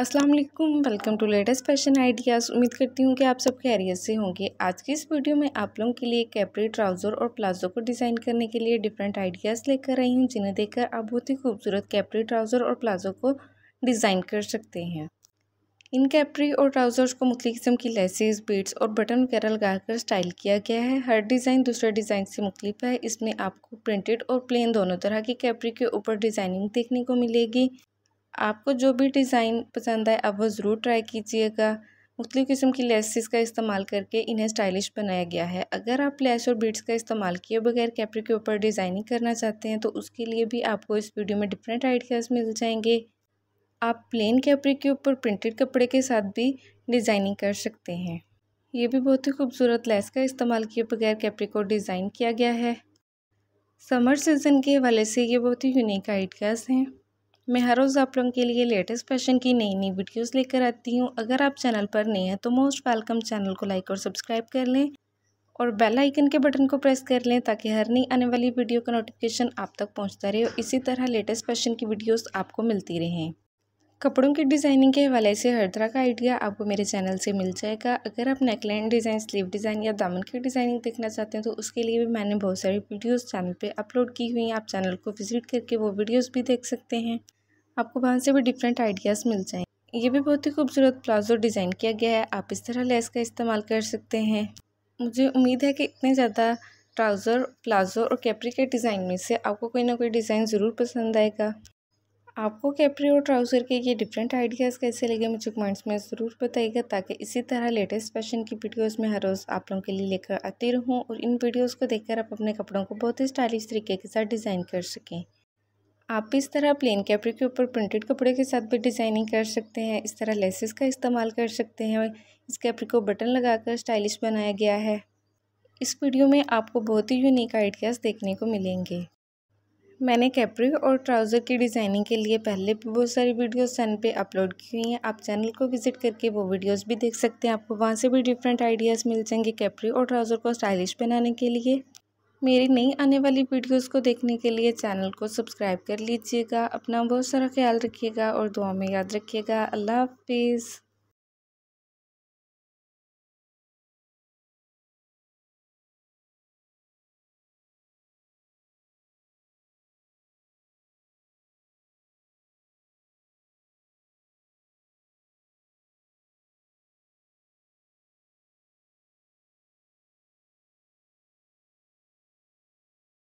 अस्सलाम वालेकुम welcome to latest fashion ideas उम्मीद करती हूँ कि आप सब खैरियत से होंगे आज की इस वीडियो में आप लोगों के लिए कैपरी ट्राउज़र और प्लाजो को डिज़ाइन करने के लिए डिफरेंट आइडियाज़ लेकर आई हूँ जिन्हें देखकर आप बहुत ही खूबसूरत कैपरी ट्राउज़र और प्लाजो को डिज़ाइन कर सकते हैं इन कैपरी और ट्राउज़र्स को मुख्तु किस्म की लेसेज बीट्स और बटन वगैरह लगाकर स्टाइल किया गया है हर डिज़ाइन दूसरे डिज़ाइन से मुख्तफ है इसमें आपको प्रिंटेड और प्लेन दोनों तरह की कैपरी के ऊपर डिज़ाइनिंग देखने को मिलेगी आपको जो भी डिज़ाइन पसंद आए आप वो ज़रूर ट्राई कीजिएगा मुख्तु किस्म की लेसिस का इस्तेमाल करके इन्हें स्टाइलिश बनाया गया है अगर आप लेस और बीट्स का इस्तेमाल किए बगैर कैपरी के ऊपर डिज़ाइनिंग करना चाहते हैं तो उसके लिए भी आपको इस वीडियो में डिफरेंट आइडियाज़ मिल जाएंगे आप प्लेन कैपरी के ऊपर प्रिंटेड कपड़े के साथ भी डिज़ाइनिंग कर सकते हैं ये भी बहुत ही खूबसूरत लेस का इस्तेमाल किए बगैर कैपरी को डिज़ाइन किया गया है समर सीज़न के हवाले से ये बहुत ही यूनिक आइडियाज़ हैं मैं हर रोज़ आप लोगों के लिए लेटेस्ट फैशन की नई नई वीडियोस लेकर आती हूँ अगर आप चैनल पर नए हैं तो मोस्ट वेलकम चैनल को लाइक और सब्सक्राइब कर लें और बेल आइकन के बटन को प्रेस कर लें ताकि हर नई आने वाली वीडियो का नोटिफिकेशन आप तक पहुँचता रहे और इसी तरह लेटेस्ट फैशन की वीडियोज़ आपको मिलती रहें कपड़ों की डिज़ाइनिंग के हवाले से हर तरह का आइडिया आपको मेरे चैनल से मिल जाएगा अगर आप नेकलाइन डिज़ाइन स्लीव डिज़ाइन या दामन की डिज़ाइनिंग देखना चाहते हैं तो उसके लिए भी मैंने बहुत सारी वीडियोस चैनल पे अपलोड की हुई हैं आप चैनल को विजिट करके वो वीडियोस भी देख सकते हैं आपको वहाँ से भी डिफरेंट आइडियाज़ मिल जाएंगे ये भी बहुत ही खूबसूरत प्लाजो डिज़ाइन किया गया है आप इस तरह लेस का इस्तेमाल कर सकते हैं मुझे उम्मीद है कि इतने ज़्यादा ट्राउज़र प्लाजो और कैपरी के डिज़ाइन में से आपको कोई ना कोई डिज़ाइन ज़रूर पसंद आएगा आपको कैपरी और ट्राउज़र के ये डिफरेंट आइडियाज़ कैसे लगे मुझे कमेंट्स में ज़रूर बताइएगा ताकि इसी तरह लेटेस्ट फैशन की वीडियोस में हर रोज़ आप लोगों के लिए लेकर आती रहूँ और इन वीडियोस को देखकर आप अपने कपड़ों को बहुत ही स्टाइलिश तरीके के साथ डिज़ाइन कर सकें आप इस तरह प्लेन कैपरी के ऊपर प्रिंटेड कपड़े के साथ भी डिज़ाइनिंग कर सकते हैं इस तरह लेसेस का इस्तेमाल कर सकते हैं इस कैपरी को बटन लगाकर स्टाइलिश बनाया गया है इस वीडियो में आपको बहुत ही यूनिक आइडियाज़ देखने को मिलेंगे मैंने कैपरी और ट्राउज़र की डिज़ाइनिंग के लिए पहले भी बहुत सारी वीडियोस चैनल पे अपलोड की हुई हैं आप चैनल को विजिट करके वो वीडियोस भी देख सकते हैं आपको वहाँ से भी डिफरेंट आइडियाज़ मिल जाएंगे कैपरी और ट्राउज़र को स्टाइलिश बनाने के लिए मेरी नई आने वाली वीडियोस को देखने के लिए चैनल को सब्सक्राइब कर लीजिएगा अपना बहुत सारा ख्याल रखिएगा और दुआ में याद रखिएगा अल्लाह हाफिज़